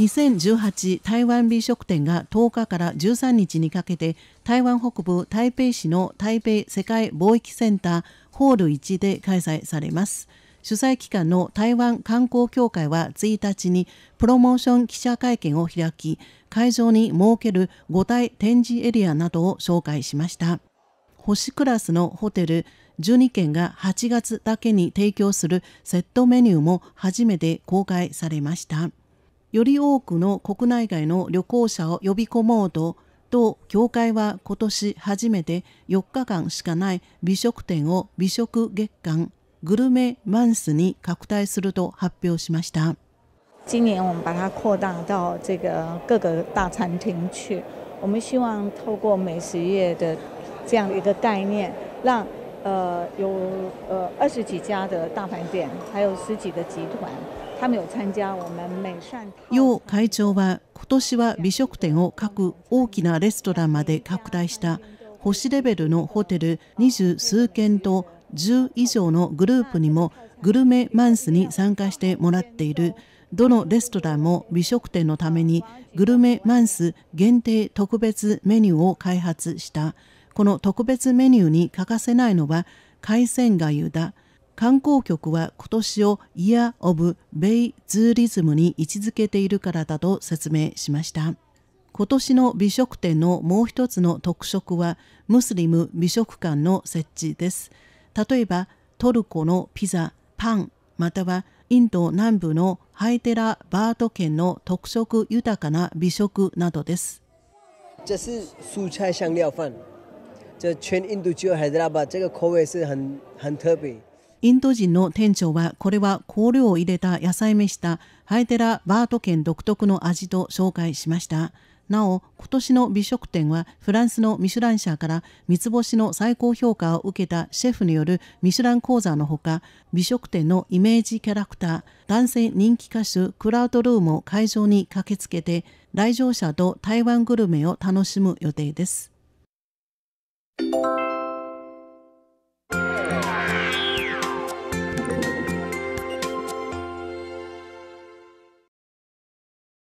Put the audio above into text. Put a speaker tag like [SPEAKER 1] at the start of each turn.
[SPEAKER 1] 2018台湾美食展が10日から13日にかけて台湾北部台北市の台北世界貿易センターホール1で開催されます。主催機関の台湾観光協会は1日にプロモーション記者会見を開き会場に設ける5体展示エリアなどを紹介しました星クラスのホテル12軒が8月だけに提供するセットメニューも初めて公開されましたより多くの国内外の旅行者を呼び込もうと、同協会は今年初めて4日間しかない美食店を美食月間グルメマンスに拡大すると発表しました。
[SPEAKER 2] 今年我们把它扩大到这个各个大餐厅去，我们希望透过美食业的这样的一个概念，让呃有呃二十几家的大饭店，还有十几个集团。楊
[SPEAKER 1] 会長は今年は美食店を各大きなレストランまで拡大した星レベルのホテル二十数軒と10以上のグループにもグルメマンスに参加してもらっているどのレストランも美食店のためにグルメマンス限定特別メニューを開発したこの特別メニューに欠かせないのは海鮮がゆだ観光局は今年をイヤー・オブ・ベイ・ツーリズムに位置づけているからだと説明しました。今年の美食展のもう一つの特色はムスリム美食館の設置です。例えばトルコのピザ、パン、またはインド南部のハイテラ・バート県の特色豊かな美食などです。这是蔬菜香料饭，这全印度只有海德拉巴这个口味是很很特别。インド人の店長はこれは香料を入れた野菜めしたハイデラバート県独特の味と紹介しました。なお、今年の美食店はフランスのミシュラン社から三つ星の最高評価を受けたシェフによるミシュラン講座のほか、美食店のイメージキャラクター、男性人気歌手クラウドルームを会場に駆けつけて、来場者と台湾グルメを楽しむ予定です。